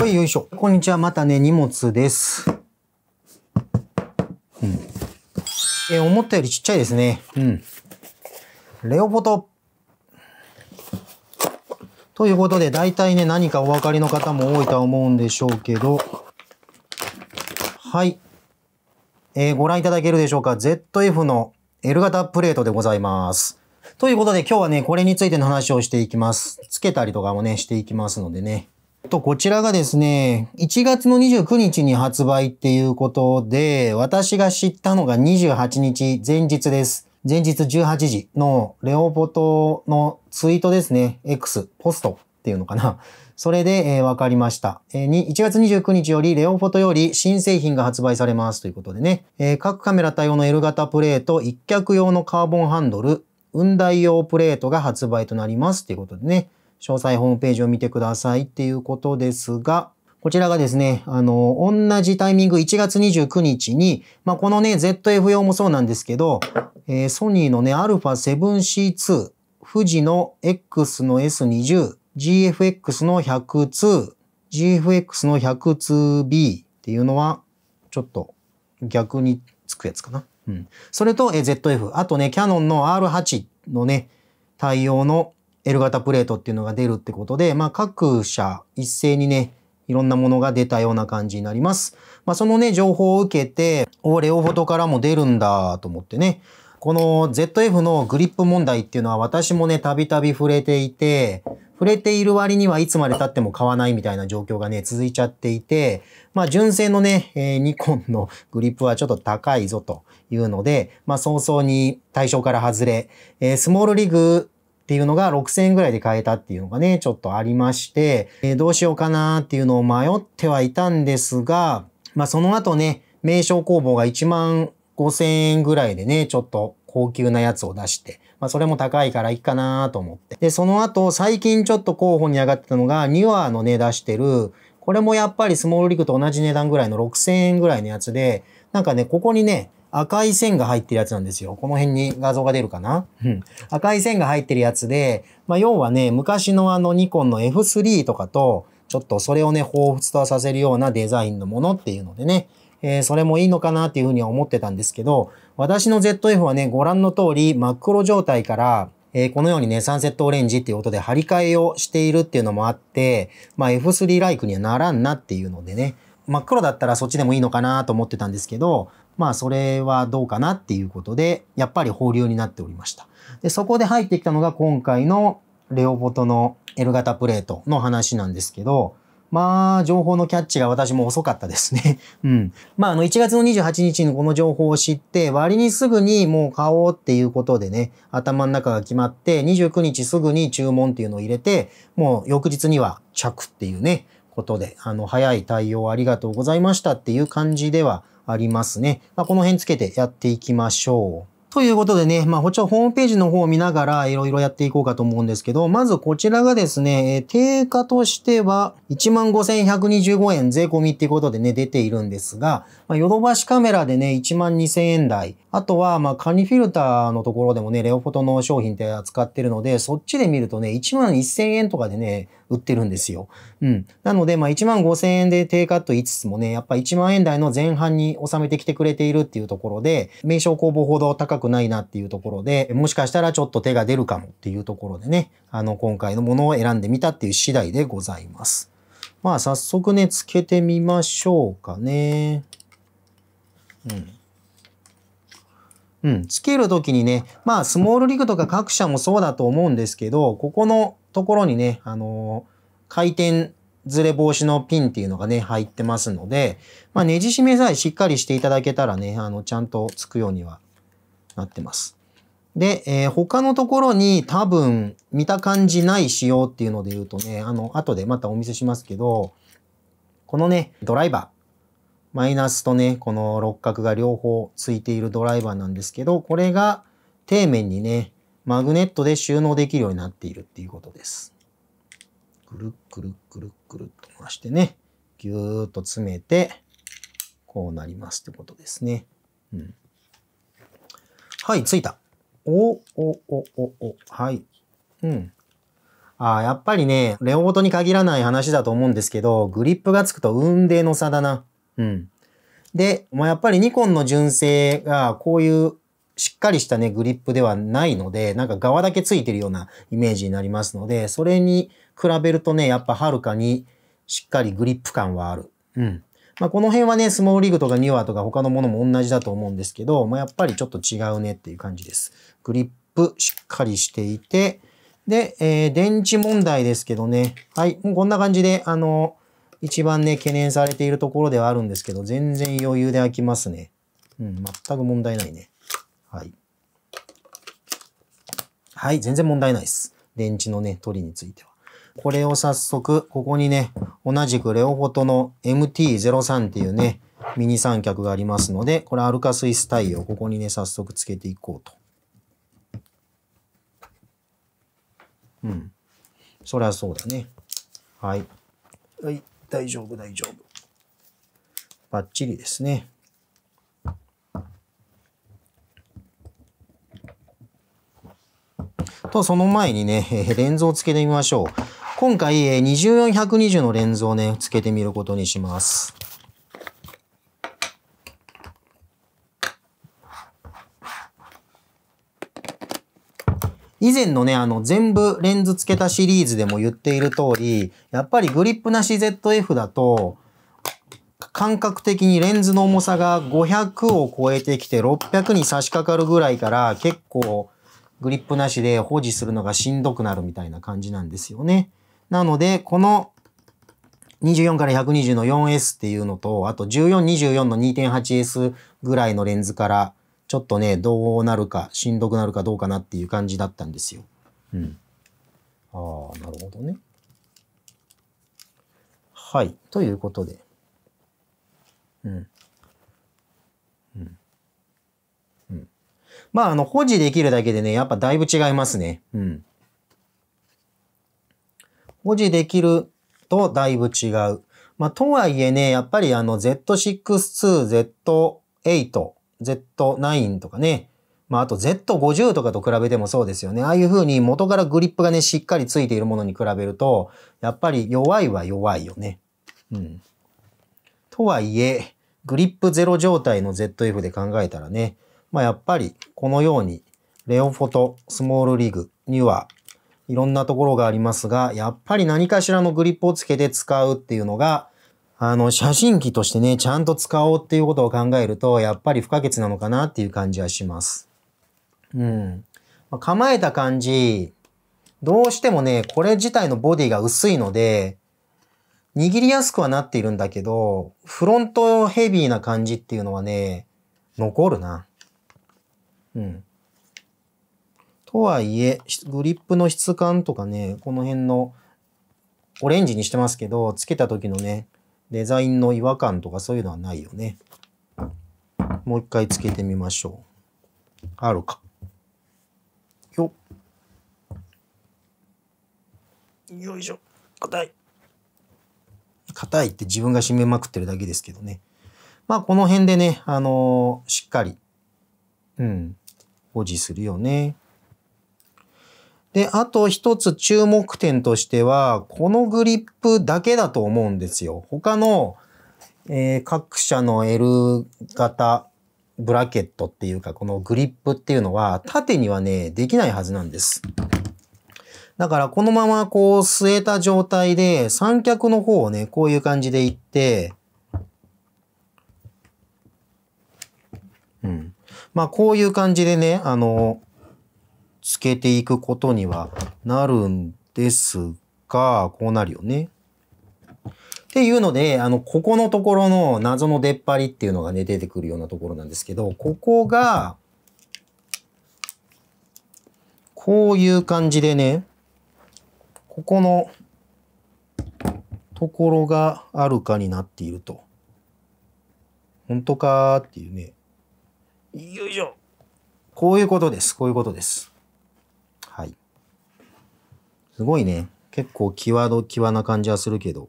はい、よいしょ。こんにちは。またね、荷物です。うん。え思ったよりちっちゃいですね。うん。レオポト。ということで、大体ね、何かお分かりの方も多いと思うんでしょうけど。はい。えー、ご覧いただけるでしょうか。ZF の L 型プレートでございます。ということで今日はね、これについての話をしていきます。つけたりとかもね、していきますのでね。と、こちらがですね、1月の29日に発売っていうことで、私が知ったのが28日前日です。前日18時のレオポトのツイートですね、X、ポストっていうのかな。それで、えー、分かりました、えー、1月29日よりレオフォトより新製品が発売されますということでね、えー、各カメラ対応の L 型プレート、一脚用のカーボンハンドル、雲台用プレートが発売となりますということでね、詳細ホームページを見てくださいっていうことですが、こちらがですね、あの、同じタイミング1月29日に、まあ、このね、ZF 用もそうなんですけど、えー、ソニーのね、α7C2、富士の X の S20、GFX の102、GFX の 102B っていうのは、ちょっと逆につくやつかな。うん。それと、えー、ZF。あとね、キャノンの R8 のね、対応の L 型プレートっていうのが出るってことで、まあ、各社一斉にね、いろんなものが出たような感じになります。まあ、そのね、情報を受けて、おレオフォトからも出るんだと思ってね、この ZF のグリップ問題っていうのは私もね、たびたび触れていて、触れている割にはいつまで経っても買わないみたいな状況がね、続いちゃっていて、まあ純正のね、えー、ニコンのグリップはちょっと高いぞというので、まあ早々に対象から外れ、えー、スモールリグっていうのが6000円ぐらいで買えたっていうのがね、ちょっとありまして、えー、どうしようかなっていうのを迷ってはいたんですが、まあその後ね、名称工房が1万5000円ぐらいでね、ちょっと高級なやつを出して、まあそれも高いからいいかなと思って。で、その後最近ちょっと候補に上がってたのが、ニュアーのね、出してる、これもやっぱりスモールリクと同じ値段ぐらいの6000円ぐらいのやつで、なんかね、ここにね、赤い線が入ってるやつなんですよ。この辺に画像が出るかなうん。赤い線が入ってるやつで、まあ、要はね、昔のあのニコンの F3 とかと、ちょっとそれをね、彷彿とさせるようなデザインのものっていうのでね、えー、それもいいのかなっていうふうには思ってたんですけど、私の ZF はね、ご覧の通り真っ黒状態から、えー、このようにね、サンセットオレンジっていうことで張り替えをしているっていうのもあって、まあ F3 ライクにはならんなっていうのでね、真っ黒だったらそっちでもいいのかなと思ってたんですけど、まあそれはどうかなっていうことで、やっぱり放流になっておりました。で、そこで入ってきたのが今回のレオボトの L 型プレートの話なんですけど、まあ、情報のキャッチが私も遅かったですね。うん。まあ、あの、1月の28日にこの情報を知って、割にすぐにもう買おうっていうことでね、頭の中が決まって、29日すぐに注文っていうのを入れて、もう翌日には着っていうね、ことで、あの、早い対応ありがとうございましたっていう感じではありますね。まあ、この辺つけてやっていきましょう。ということでね、まあ、こちらホームページの方を見ながらいろいろやっていこうかと思うんですけど、まずこちらがですね、定価としては15,125円税込みっていうことでね、出ているんですが、まあ、ヨドバシカメラでね、12,000円台。あとは、まあ、カニフィルターのところでもね、レオフォトの商品って扱ってるので、そっちで見るとね、11,000円とかでね、売ってるんですよ。うん。なので、まあ1万5千円で低カット5つもね、やっぱ1万円台の前半に収めてきてくれているっていうところで、名称公募ほど高くないなっていうところで、もしかしたらちょっと手が出るかもっていうところでね、あの、今回のものを選んでみたっていう次第でございます。まあ早速ね、つけてみましょうかね。うん。うん、つけるときにね、まあ、スモールリグとか各社もそうだと思うんですけど、ここのところにね、あの回転ずれ防止のピンっていうのがね、入ってますので、まあ、ネジ締めさえしっかりしていただけたらね、あの、ちゃんとつくようにはなってます。で、えー、他のところに多分見た感じない仕様っていうので言うとね、あの、後でまたお見せしますけど、このね、ドライバー。マイナスとね、この六角が両方ついているドライバーなんですけど、これが底面にね、マグネットで収納できるようになっているっていうことです。くるっくるっくるっくるっと回してね、ぎゅーっと詰めて、こうなりますってことですね。うん。はい、ついた。お、お、お、お、お、はい。うん。あやっぱりね、レオボトに限らない話だと思うんですけど、グリップがつくと運命の差だな。うん。で、まあ、やっぱりニコンの純正がこういうしっかりしたね、グリップではないので、なんか側だけついてるようなイメージになりますので、それに比べるとね、やっぱはるかにしっかりグリップ感はある。うん。まあ、この辺はね、スモーリグとかニュアとか他のものも同じだと思うんですけど、まあ、やっぱりちょっと違うねっていう感じです。グリップしっかりしていて、で、えー、電池問題ですけどね、はい、もうこんな感じで、あの、一番ね、懸念されているところではあるんですけど、全然余裕で開きますね。うん、全く問題ないね。はい。はい、全然問題ないです。電池のね、取りについては。これを早速、ここにね、同じくレオフォトの MT-03 っていうね、ミニ三脚がありますので、これアルカスイス対応、ここにね、早速つけていこうと。うん。そりゃそうだね。はい。はい、大丈夫、大丈夫。バッチリですね。と、その前にね、えレンズをつけてみましょう。今回、え24120のレンズをね、つけてみることにします。以前のね、あの、全部レンズ付けたシリーズでも言っている通り、やっぱりグリップなし ZF だと、感覚的にレンズの重さが500を超えてきて600に差し掛かるぐらいから結構グリップなしで保持するのがしんどくなるみたいな感じなんですよね。なので、この24から120の 4S っていうのと、あと14、24の 2.8S ぐらいのレンズから、ちょっとね、どうなるか、しんどくなるかどうかなっていう感じだったんですよ。うん。ああ、なるほどね。はい。ということで。うん。まあ、あの、保持できるだけでね、やっぱだいぶ違いますね。うん。保持できるとだいぶ違う。まあ、とはいえね、やっぱりあの Z62、Z8、Z9 とかね、まあ、あと Z50 とかと比べてもそうですよね。ああいう風に元からグリップがね、しっかりついているものに比べると、やっぱり弱いは弱いよね。うん。とはいえ、グリップゼロ状態の ZF で考えたらね、まあ、やっぱりこのようにレオフォトスモールリグにはいろんなところがありますが、やっぱり何かしらのグリップをつけて使うっていうのが、あの、写真機としてね、ちゃんと使おうっていうことを考えると、やっぱり不可欠なのかなっていう感じはします。うん。まあ、構えた感じ、どうしてもね、これ自体のボディが薄いので、握りやすくはなっているんだけど、フロントヘビーな感じっていうのはね、残るな。うん。とはいえ、グリップの質感とかね、この辺のオレンジにしてますけど、つけた時のね、デザインの違和感とかそういうのはないよね。もう一回つけてみましょう。あるか。よっ。よいしょ。硬い。硬いって自分が締めまくってるだけですけどね。まあこの辺でね、あのー、しっかり、うん、保持するよね。で、あと一つ注目点としては、このグリップだけだと思うんですよ。他の、えー、各社の L 型ブラケットっていうか、このグリップっていうのは、縦にはね、できないはずなんです。だから、このままこう、据えた状態で、三脚の方をね、こういう感じでいって、まあこういう感じでね、あの、つけていくことにはなるんですが、こうなるよね。っていうので、あの、ここのところの謎の出っ張りっていうのがね、出てくるようなところなんですけど、ここが、こういう感じでね、ここのところがあるかになっていると。本当かーっていうね。よいしょ。こういうことです。こういうことです。はい。すごいね。結構際ど際な感じはするけど。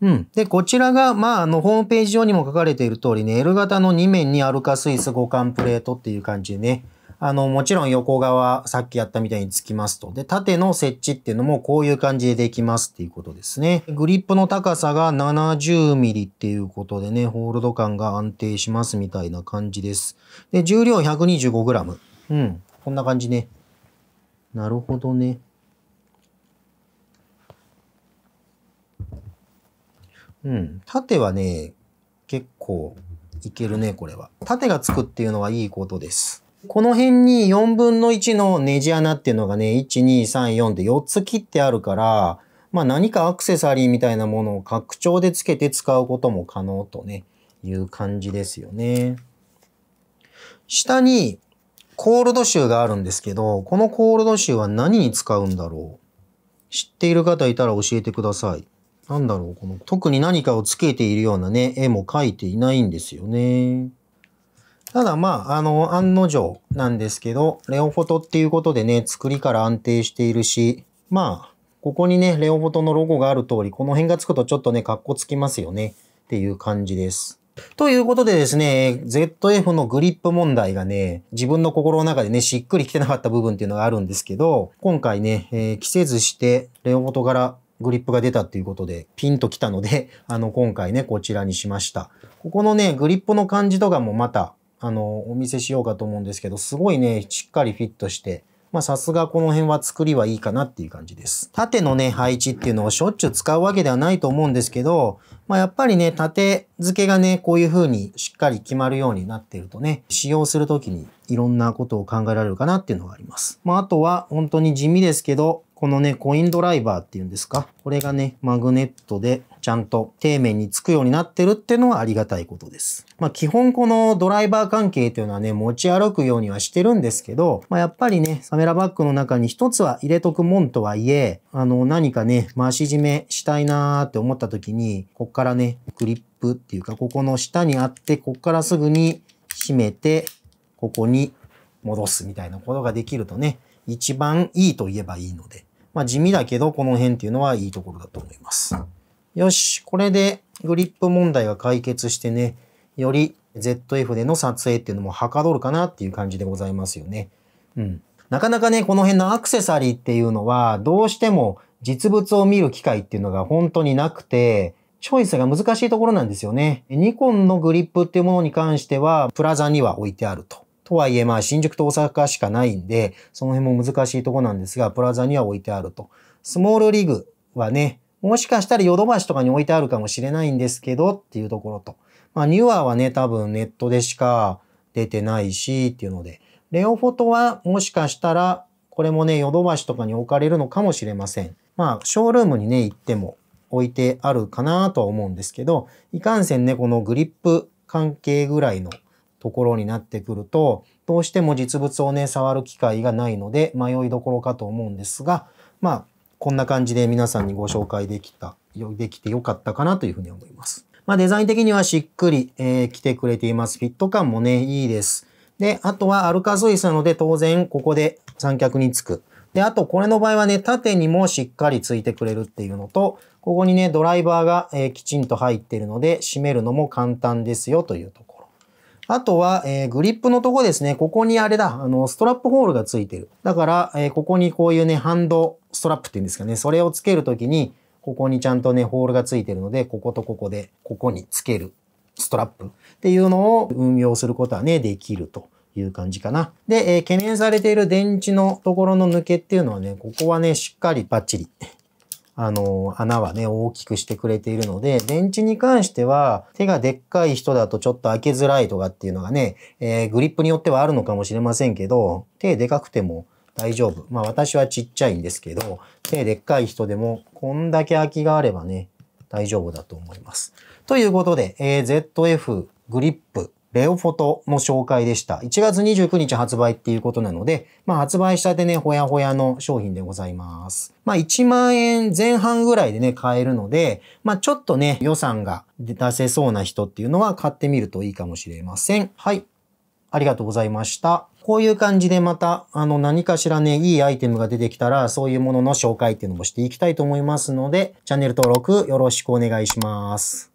うん。で、こちらが、まあ、あの、ホームページ上にも書かれている通りね、L 型の2面にアルカスイス互換プレートっていう感じでね、あの、もちろん横側、さっきやったみたいにつきますと。で、縦の設置っていうのもこういう感じでできますっていうことですね。グリップの高さが70ミリっていうことでね、ホールド感が安定しますみたいな感じです。で、重量 125g。うん。こんな感じね。なるほどね。うん。縦はね、結構いけるね、これは。縦がつくっていうのはいいことです。この辺に4分の1のネジ穴っていうのがね、1、2、3、4で4つ切ってあるから、まあ何かアクセサリーみたいなものを拡張で付けて使うことも可能とね、いう感じですよね。下にコールドシューがあるんですけど、このコールドシューは何に使うんだろう知っている方いたら教えてください。なんだろうこの特に何かをつけているようなね、絵も描いていないんですよね。ただまあ、あの、案の定なんですけど、レオフォトっていうことでね、作りから安定しているし、まあ、ここにね、レオフォトのロゴがある通り、この辺がつくとちょっとね、格好つきますよねっていう感じです。ということでですね、ZF のグリップ問題がね、自分の心の中でね、しっくりきてなかった部分っていうのがあるんですけど、今回ね、えー、着せずして、レオフォト柄グリップが出たっていうことで、ピンと来たので、あの、今回ね、こちらにしました。ここのね、グリップの感じとかもまた、あのお見せしようかと思うんですけどすごいねしっかりフィットしてまあさすがこの辺は作りはいいかなっていう感じです。縦のね、配置っていうのをしょっちゅう使うわけではないと思うんですけど、まあやっぱりね、縦付けがね、こういう風にしっかり決まるようになっているとね、使用するときにいろんなことを考えられるかなっていうのがあります。まああとは本当に地味ですけど、このね、コインドライバーっていうんですか。これがね、マグネットでちゃんと底面につくようになってるっていうのはありがたいことです。まあ基本このドライバー関係というのはね、持ち歩くようにはしてるんですけど、まあやっぱりね、サメラバッグの中に一つは入れとくもんとはいえ、あの何かね、回し締めしたいなーって思った時に、こっからね、クリップっていうか、ここの下にあって、こっからすぐに締めて、ここに戻すみたいなことができるとね、一番いいと言えばいいので、まあ地味だけど、この辺っていうのはいいところだと思います。よし、これでグリップ問題が解決してね、より ZF での撮影っていうのもはかどるかなっていう感じでございますよね。うん。なかなかね、この辺のアクセサリーっていうのは、どうしても実物を見る機会っていうのが本当になくて、チョイスが難しいところなんですよね。ニコンのグリップっていうものに関しては、プラザには置いてあると。とはいえ、まあ、新宿と大阪しかないんで、その辺も難しいとこなんですが、プラザには置いてあると。スモールリグはね、もしかしたらヨドバシとかに置いてあるかもしれないんですけどっていうところと。まあ、ニュアはね、多分ネットでしか出てないしっていうので、レオフォトはもしかしたら、これもね、ヨドバシとかに置かれるのかもしれません。まあ、ショールームにね、行っても置いてあるかなとは思うんですけど、いかんせんね、このグリップ関係ぐらいのところになってくると、どうしても実物をね、触る機会がないので迷いどころかと思うんですが、まあ、こんな感じで皆さんにご紹介できた、できてよかったかなというふうに思います。まあ、デザイン的にはしっくり、えー、来てくれています。フィット感もね、いいです。で、あとはアルカスイスなので当然ここで三脚につく。で、あとこれの場合はね、縦にもしっかりついてくれるっていうのと、ここにね、ドライバーが、えー、きちんと入ってるので、締めるのも簡単ですよというとあとは、えー、グリップのとこですね。ここにあれだ、あの、ストラップホールがついてる。だから、えー、ここにこういうね、ハンドストラップっていうんですかね。それをつけるときに、ここにちゃんとね、ホールがついてるので、こことここで、ここにつけるストラップっていうのを運用することはね、できるという感じかな。で、えー、懸念されている電池のところの抜けっていうのはね、ここはね、しっかりバッチリあの、穴はね、大きくしてくれているので、電池に関しては、手がでっかい人だとちょっと開けづらいとかっていうのがね、えー、グリップによってはあるのかもしれませんけど、手でかくても大丈夫。まあ私はちっちゃいんですけど、手でっかい人でも、こんだけ空きがあればね、大丈夫だと思います。ということで、えー、ZF グリップレオフォトの紹介でした。1月29日発売っていうことなので、まあ発売したてね、ほやほやの商品でございます。まあ1万円前半ぐらいでね、買えるので、まあちょっとね、予算が出せそうな人っていうのは買ってみるといいかもしれません。はい。ありがとうございました。こういう感じでまた、あの、何かしらね、いいアイテムが出てきたら、そういうものの紹介っていうのもしていきたいと思いますので、チャンネル登録よろしくお願いします。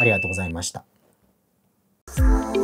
ありがとうございました。Música